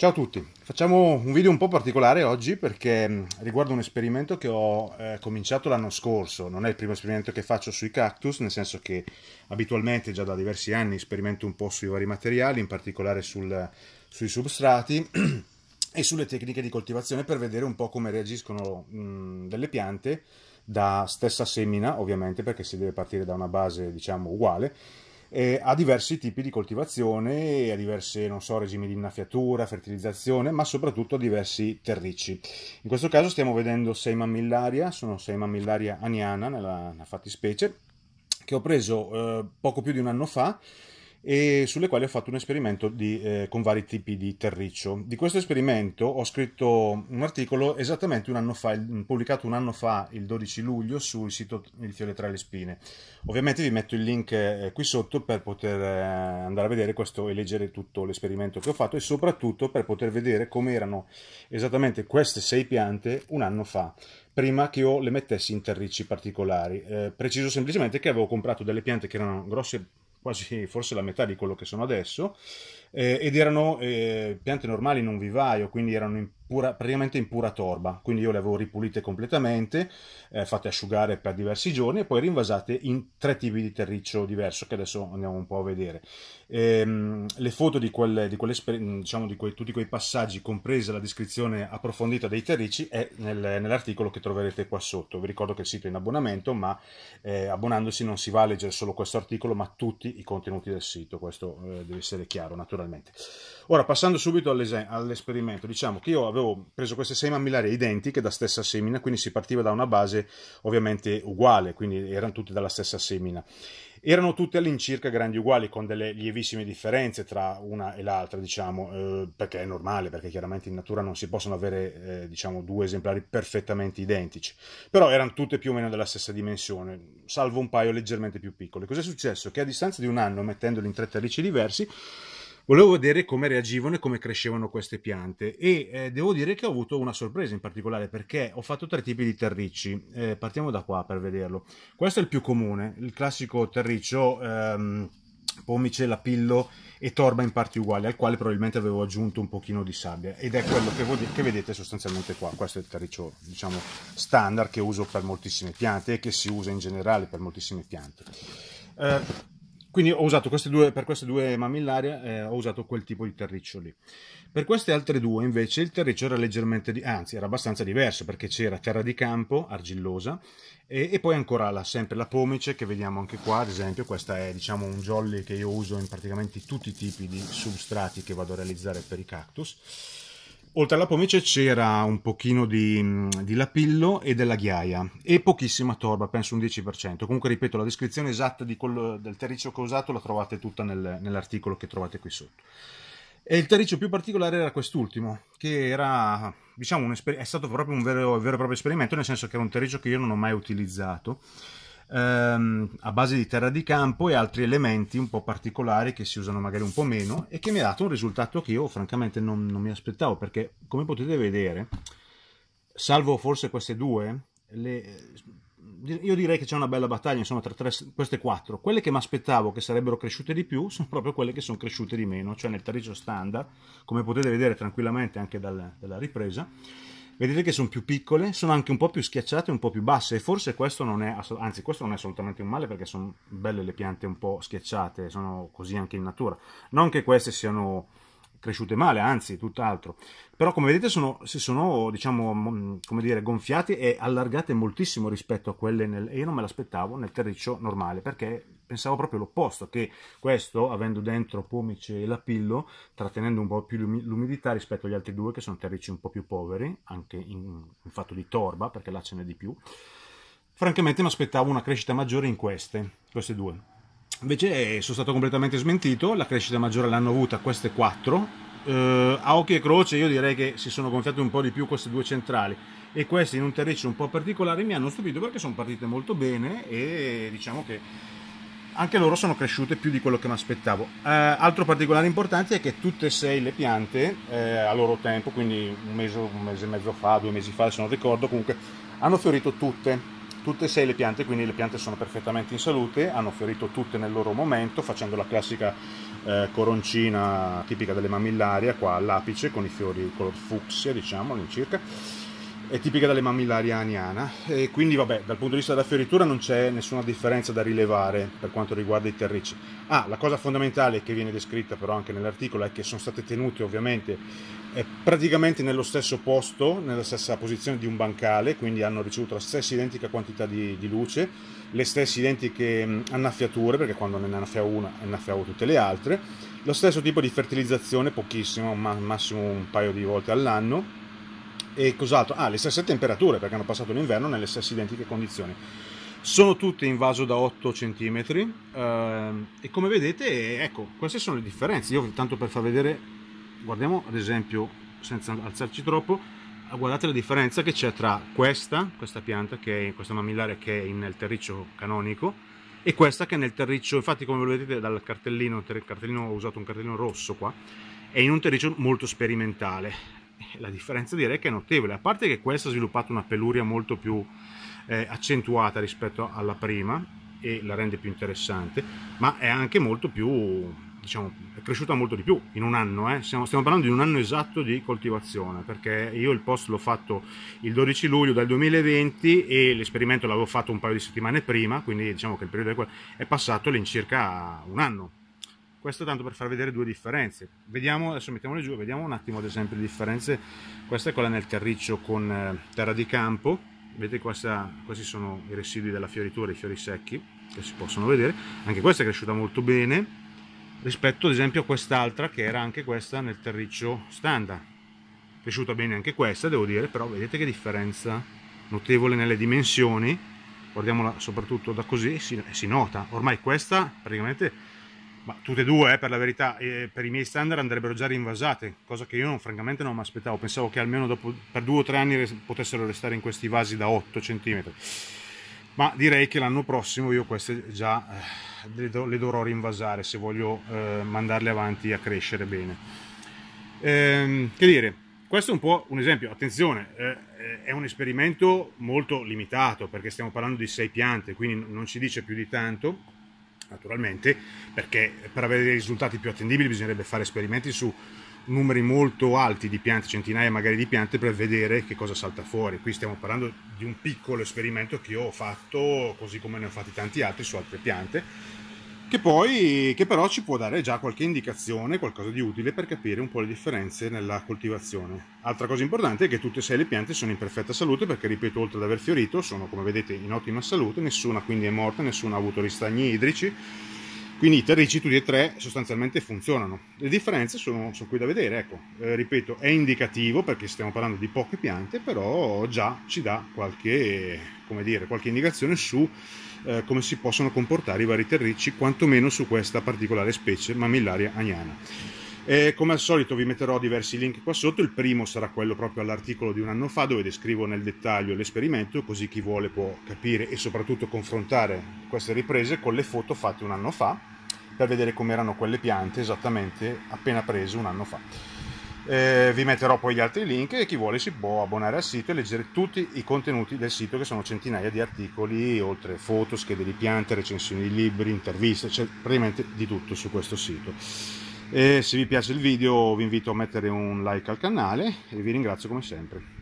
Ciao a tutti, facciamo un video un po' particolare oggi perché mm, riguarda un esperimento che ho eh, cominciato l'anno scorso, non è il primo esperimento che faccio sui cactus, nel senso che abitualmente già da diversi anni sperimento un po' sui vari materiali, in particolare sul, sui substrati e sulle tecniche di coltivazione per vedere un po' come reagiscono mh, mm, delle piante da stessa semina ovviamente perché si deve partire da una base diciamo uguale eh, a diversi tipi di coltivazione, a diversi so, regimi di innaffiatura, fertilizzazione, ma soprattutto a diversi terricci. In questo caso stiamo vedendo sei mammillaria, sono sei mammillaria aniana nella, nella fattispecie, che ho preso eh, poco più di un anno fa e sulle quali ho fatto un esperimento di, eh, con vari tipi di terriccio. Di questo esperimento ho scritto un articolo esattamente un anno fa, il, pubblicato un anno fa, il 12 luglio, sul sito Il fiore tra le spine. Ovviamente vi metto il link eh, qui sotto per poter eh, andare a vedere questo e leggere tutto l'esperimento che ho fatto e soprattutto per poter vedere come erano esattamente queste sei piante un anno fa prima che io le mettessi in terricci particolari. Eh, preciso semplicemente che avevo comprato delle piante che erano grosse quasi forse la metà di quello che sono adesso, eh, ed erano eh, piante normali in un vivaio, quindi erano in pura, praticamente in pura torba, quindi io le avevo ripulite completamente, eh, fatte asciugare per diversi giorni e poi rinvasate in tre tipi di terriccio diverso che adesso andiamo un po' a vedere. Ehm, le foto di, quelle, di, quelle, diciamo, di quei, tutti quei passaggi, compresa la descrizione approfondita dei terricci, è nel, nell'articolo che troverete qua sotto. Vi ricordo che il sito è in abbonamento, ma eh, abbonandosi non si va a leggere solo questo articolo, ma tutti i contenuti del sito, questo eh, deve essere chiaro. Naturalmente naturalmente. Ora, passando subito all'esperimento, diciamo che io avevo preso queste sei mammillarie identiche da stessa semina, quindi si partiva da una base ovviamente uguale, quindi erano tutte dalla stessa semina. Erano tutte all'incirca grandi uguali, con delle lievissime differenze tra una e l'altra, diciamo, eh, perché è normale, perché chiaramente in natura non si possono avere, eh, diciamo, due esemplari perfettamente identici. Però erano tutte più o meno della stessa dimensione, salvo un paio leggermente più piccole. Cos'è successo? Che a distanza di un anno, mettendoli in tre terrici diversi, volevo vedere come reagivano e come crescevano queste piante e eh, devo dire che ho avuto una sorpresa in particolare perché ho fatto tre tipi di terricci, eh, partiamo da qua per vederlo. Questo è il più comune, il classico terriccio ehm, pomice, lapillo e torba in parti uguali, al quale probabilmente avevo aggiunto un pochino di sabbia ed è quello che, che, vedete sostanzialmente qua, questo è il terriccio diciamo standard che uso per moltissime piante e che si usa in generale per moltissime piante. Eh, quindi ho usato queste due, per queste due mammillarie eh, ho usato quel tipo di terriccio lì. Per queste altre due invece il terriccio era leggermente, di, anzi era abbastanza diverso perché c'era terra di campo, argillosa, e, e poi ancora la, sempre la pomice che vediamo anche qua, ad esempio questa è diciamo un jolly che io uso in praticamente tutti i tipi di substrati che vado a realizzare per i cactus Oltre alla pomice c'era un pochino di, mm, di, lapillo e della ghiaia e pochissima torba, penso un 10%. Comunque ripeto, la descrizione esatta quello, del terriccio che ho usato la trovate tutta nel, nell'articolo che trovate qui sotto. E il terriccio più particolare era quest'ultimo, che era, diciamo, è stato proprio un vero, vero, e proprio esperimento, nel senso che era un terriccio che io non ho mai utilizzato ehm, a base di terra di campo e altri elementi un po' particolari che si usano magari un po' meno e che mi ha dato un risultato che io francamente non, non mi aspettavo perché come potete vedere, salvo forse queste due, le, eh, io direi che c'è una bella battaglia insomma, tra tre, queste quattro. Quelle che mi aspettavo che sarebbero cresciute di più sono proprio quelle che sono cresciute di meno, cioè nel terriccio standard, come potete vedere tranquillamente anche dal, dalla ripresa vedete che sono più piccole, sono anche un po' più schiacciate, un po' più basse e forse questo non è, anzi questo non è assolutamente un male perché sono belle le piante un po' schiacciate, sono così anche in natura, non che queste siano cresciute male, anzi tutt'altro, però come vedete sono, si sono diciamo mm, come dire gonfiate e allargate moltissimo rispetto a quelle nel, e io non me l'aspettavo nel terriccio normale perché pensavo proprio l'opposto, che questo, avendo dentro pomice e lapillo, trattenendo un po' più l'umidità rispetto agli altri due, che sono terricci un po' più poveri, anche in, in fatto di torba, perché là ce n'è di più, francamente mi aspettavo una crescita maggiore in queste, queste due. Invece eh, sono stato completamente smentito, la crescita maggiore l'hanno avuta queste quattro. Eh, a occhio e croce io direi che si sono gonfiate un po' di più queste due centrali e queste in un terriccio un po' particolare mi hanno stupito perché sono partite molto bene e diciamo che anche loro sono cresciute più di quello che mi aspettavo. Eh, altro particolare importante è che tutte e sei le piante eh, a loro tempo, quindi un mese, un mese e mezzo fa, due mesi fa se non ricordo, comunque hanno fiorito tutte, tutte e sei le piante, quindi le piante sono perfettamente in salute, hanno fiorito tutte nel loro momento facendo la classica eh, coroncina tipica delle mammillaria, qua all'apice con i fiori color fucsia diciamo all'incirca è tipica delle mammillaria aniana e quindi vabbè dal punto di vista della fioritura non c'è nessuna differenza da rilevare per quanto riguarda i terricci. Ah, la cosa fondamentale che viene descritta però anche nell'articolo è che sono state tenute ovviamente eh, praticamente nello stesso posto, nella stessa posizione di un bancale, quindi hanno ricevuto la stessa identica quantità di, di luce, le stesse identiche mh, mm, annaffiature perché quando ne annaffia una annaffiavo tutte le altre, lo stesso tipo di fertilizzazione pochissimo, ma massimo un paio di volte all'anno e cos'altro? Ah, le stesse temperature perché hanno passato l'inverno nelle stesse identiche condizioni. Sono tutte in vaso da 8 cm ehm, e come vedete, ecco, queste sono le differenze. Io tanto per far vedere, guardiamo ad esempio, senza alzarci troppo, guardate la differenza che c'è tra questa, questa pianta, che è, questa mammillare che è nel terriccio canonico, e questa che è nel terriccio, infatti come vedete dal cartellino, cartellino ho usato un cartellino rosso qua, è in un terriccio molto sperimentale. Eh, la differenza direi che è notevole, a parte che questa ha sviluppato una peluria molto più eh, accentuata rispetto alla prima e la rende più interessante, ma è anche molto più, diciamo, è cresciuta molto di più in un anno, eh. stiamo, stiamo, parlando di un anno esatto di coltivazione, perché io il post l'ho fatto il 12 luglio del 2020 e l'esperimento l'avevo fatto un paio di settimane prima, quindi diciamo che il periodo è passato all'incirca un anno questo tanto per far vedere due differenze vediamo adesso mettiamole giù vediamo un attimo ad esempio le differenze questa è quella nel terriccio con eh, terra di campo vedete questa, questi sono i residui della fioritura i fiori secchi che si possono vedere anche questa è cresciuta molto bene rispetto ad esempio a quest'altra che era anche questa nel terriccio standard cresciuta bene anche questa devo dire però vedete che differenza notevole nelle dimensioni guardiamola soprattutto da così si, si nota ormai questa praticamente ma tutte e due eh, per la verità, eh, per i miei standard andrebbero già rinvasate, cosa che io non, francamente non mi aspettavo, pensavo che almeno dopo, per due o tre anni res- potessero restare in questi vasi da 8 cm, ma direi che l'anno prossimo io queste già eh, le, do- le, dovrò rinvasare se voglio eh, mandarle avanti a crescere bene. Ehm, che dire, questo è un po' un esempio, attenzione, eh, eh, è un esperimento molto limitato perché stiamo parlando di sei piante, quindi non ci dice più di tanto naturalmente, perché per avere dei risultati più attendibili bisognerebbe fare esperimenti su numeri molto alti di piante, centinaia magari di piante, per vedere che cosa salta fuori. Qui stiamo parlando di un piccolo esperimento che io ho fatto, così come ne ho fatti tanti altri su altre piante, che poi che però ci può dare già qualche indicazione, qualcosa di utile per capire un po' le differenze nella coltivazione. Altra cosa importante è che tutte e sei le piante sono in perfetta salute perché, ripeto, oltre ad aver fiorito, sono come vedete in ottima salute, nessuna quindi è morta, nessuna ha avuto ristagni idrici quindi i terricci tutti e tre sostanzialmente funzionano. Le differenze sono, sono qui da vedere, ecco, eh, ripeto, è indicativo perché stiamo parlando di poche piante, però già ci dà qualche, dire, qualche indicazione su eh, come si possono comportare i vari terricci, quantomeno su questa particolare specie mammillaria agnana. E come al solito vi metterò diversi link qua sotto, il primo sarà quello proprio all'articolo di un anno fa dove descrivo nel dettaglio l'esperimento, così chi vuole può capire e soprattutto confrontare queste riprese con le foto fatte un anno fa per vedere come erano quelle piante esattamente appena prese un anno fa. Eh, vi metterò poi gli altri link e chi vuole si può abbonare al sito e leggere tutti i contenuti del sito che sono centinaia di articoli, oltre foto, schede di piante, recensioni di libri, interviste, c'è cioè, praticamente di tutto su questo sito. E se vi piace il video vi invito a mettere un like al canale e vi ringrazio come sempre.